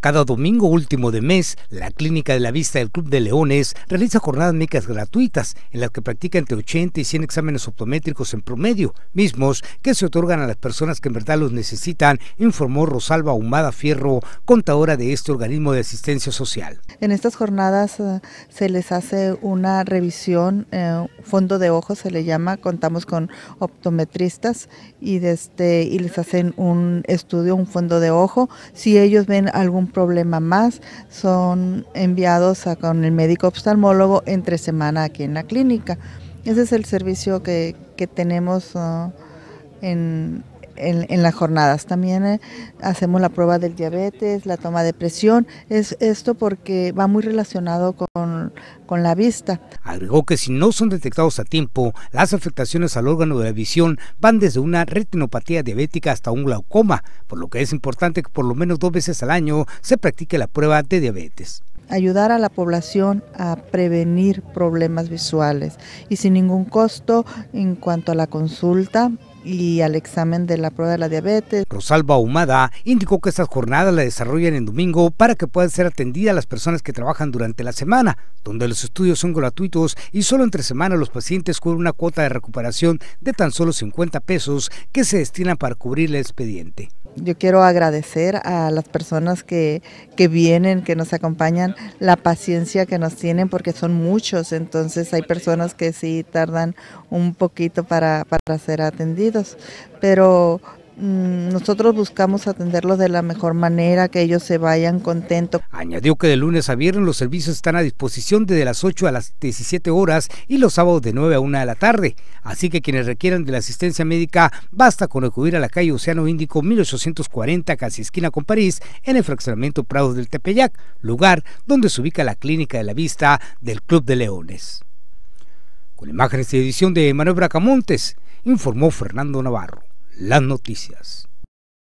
Cada domingo último de mes, la Clínica de la Vista del Club de Leones realiza jornadas médicas gratuitas en las que practica entre 80 y 100 exámenes optométricos en promedio, mismos que se otorgan a las personas que en verdad los necesitan, informó Rosalba Humada Fierro, contadora de este organismo de asistencia social. En estas jornadas eh, se les hace una revisión, eh, fondo de ojo se le llama, contamos con optometristas y, desde, este, y les hacen un estudio, un fondo de ojo. Si ellos ven algún problema más, son enviados con el médico oftalmólogo entre semana aquí en la clínica. Ese es el servicio que, tenemos ah, en, las jornadas. También eh, hacemos la prueba del diabetes, la toma de presión. Es esto porque va muy relacionado con con la vista. Agregó que si no son detectados a tiempo, las afectaciones al órgano de la visión van desde una retinopatía diabética hasta un glaucoma, por lo que es importante que por lo menos dos veces al año se practique la prueba de diabetes ayudar a la población a prevenir problemas visuales y sin ningún costo en cuanto a la consulta y al examen de la prueba de la diabetes. Rosalba Humada indicó que estas jornadas la desarrollan en domingo para que puedan ser atendidas las personas que trabajan durante la semana, donde los estudios son gratuitos y solo entre semana los pacientes cubren una cuota de recuperación de tan solo 50 pesos que se destinan para cubrir el expediente yo quiero agradecer a las personas que, que, vienen, que nos acompañan, la paciencia que nos tienen, porque son muchos, entonces hay personas que sí tardan un poquito para, ser atendidos, pero Mm, nosotros buscamos atenderlos de la mejor manera, que ellos se vayan contentos. Añadió que de lunes a viernes los servicios están a disposición desde las 8 a las 17 horas y los sábados de 9 a 1 de la tarde. Así que quienes requieran de la asistencia médica, basta con acudir a la calle Océano Índico 1840, casi esquina con París, en el fraccionamiento Prados del Tepeyac, lugar donde se ubica la Clínica de la Vista del Club de Leones. Con imágenes de edición de Manuel Bracamontes, informó Fernando Navarro las noticias.